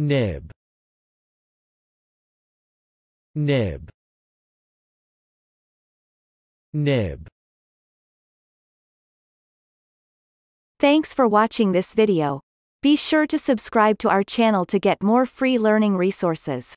Nib Nib Nib Thanks for watching this video. Be sure to subscribe to our channel to get more free learning resources.